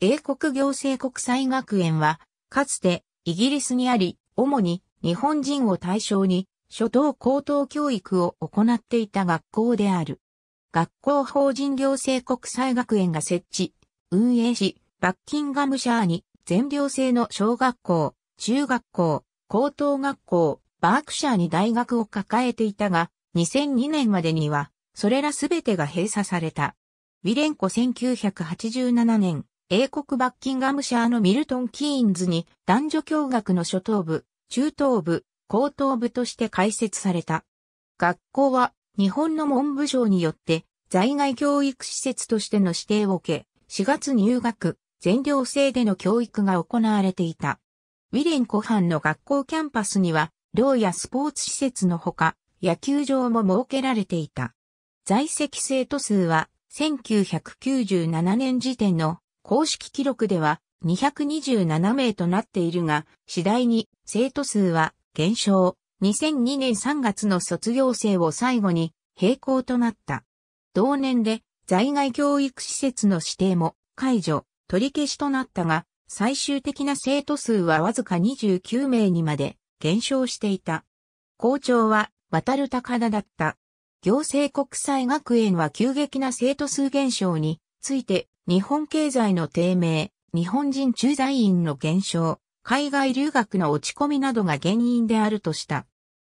英国行政国際学園は、かつてイギリスにあり、主に日本人を対象に、初等高等教育を行っていた学校である。学校法人行政国際学園が設置、運営し、バッキンガムシャーに全寮制の小学校、中学校、高等学校、バークシャーに大学を抱えていたが、2002年までには、それらすべてが閉鎖された。ウィレンコ1987年、英国バッキンガムシャーのミルトン・キーンズに男女共学の初等部、中等部、高等部として開設された。学校は日本の文部省によって在外教育施設としての指定を受け、4月入学、全寮制での教育が行われていた。ウィレン湖畔の学校キャンパスには、寮やスポーツ施設のほか、野球場も設けられていた。在籍生徒数は1997年時点の公式記録では227名となっているが、次第に生徒数は減少。2002年3月の卒業生を最後に並行となった。同年で在外教育施設の指定も解除、取り消しとなったが、最終的な生徒数はわずか29名にまで減少していた。校長は渡る高田だった。行政国際学園は急激な生徒数減少について日本経済の低迷、日本人駐在員の減少、海外留学の落ち込みなどが原因であるとした。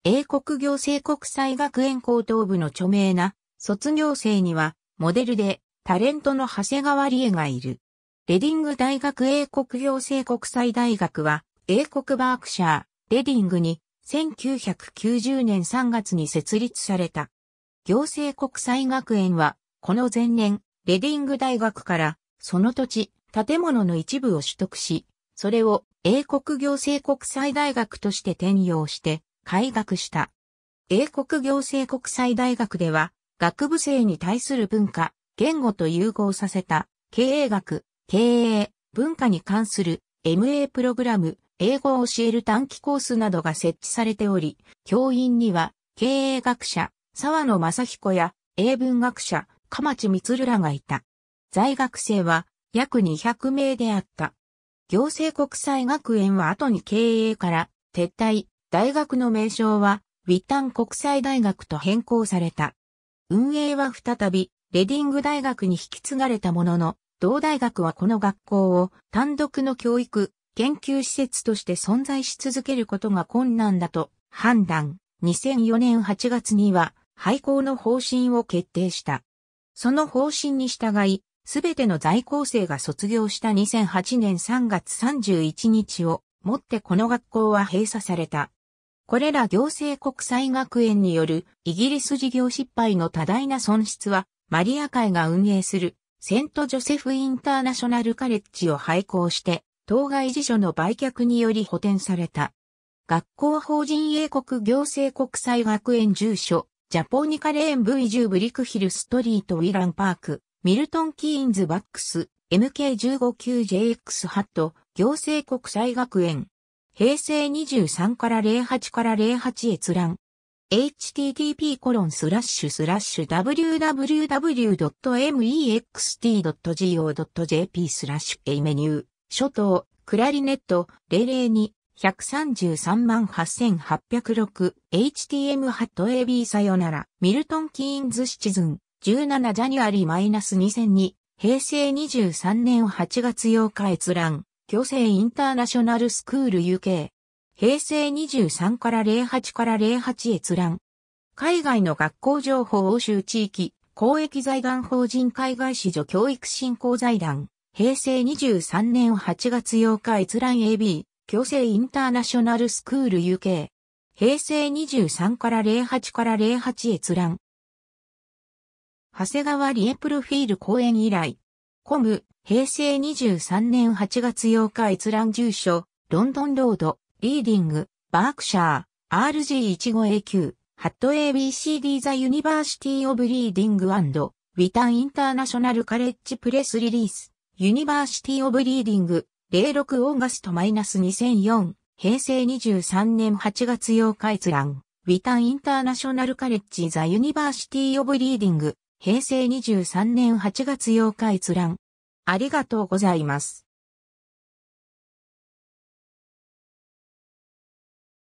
英国行政国際学園高等部の著名な卒業生には、モデルでタレントの長谷川理恵がいる。レディング大学英国行政国際大学は、英国バークシャー、レディングに1990年3月に設立された。行政国際学園は、この前年、レディング大学から、その土地、建物の一部を取得し、それを英国行政国際大学として転用して、開学した。英国行政国際大学では、学部生に対する文化、言語と融合させた、経営学、経営、文化に関する MA プログラム、英語を教える短期コースなどが設置されており、教員には、経営学者、沢野正彦や、英文学者、鎌地光らがいた。在学生は約200名であった。行政国際学園は後に経営から撤退、大学の名称はウィタン国際大学と変更された。運営は再びレディング大学に引き継がれたものの、同大学はこの学校を単独の教育、研究施設として存在し続けることが困難だと判断。2004年8月には廃校の方針を決定した。その方針に従い、すべての在校生が卒業した2008年3月31日をもってこの学校は閉鎖された。これら行政国際学園によるイギリス事業失敗の多大な損失は、マリア会が運営するセント・ジョセフ・インターナショナル・カレッジを廃校して、当該辞書の売却により補填された。学校法人英国行政国際学園住所ジャポニカレーン V10 ブリクヒルストリートウィランパーク、ミルトンキーンズバックス、MK159JX ハット、行政国際学園。平成23から08から08閲覧。http コロンスラッシュスラッシュ www.mext.go.jp スラッシュ A メニュー、初等、クラリネット、002、1338806、HTM ハット AB さよなら、ミルトン・キーンズ・シチズン、17ジャニュアリーマイナス2002、平成23年8月8日閲覧、強制インターナショナルスクール UK。平成23から08から08閲覧。海外の学校情報欧州地域、公益財団法人海外子女教育振興財団。平成23年8月8日閲覧 AB。共生インターナショナルスクール UK。平成23から08から08閲覧。長谷川リエプロフィール講演以来。コム、平成23年8月8日閲覧住所、ロンドンロード、リーディング、バークシャー、RG15A9、ハット ABCD ザ・ユニバーシティ・オブ・リーディング・アンド、ウィタン・インターナショナル・カレッジ・プレス・リリース、ユニバーシティ・オブ・リーディング、06オーガスト -2004 平成23年8月8日閲覧ウィタンインターナショナルカレッジザユニバーシティオブリーディング平成23年8月8日閲覧ありがとうございます。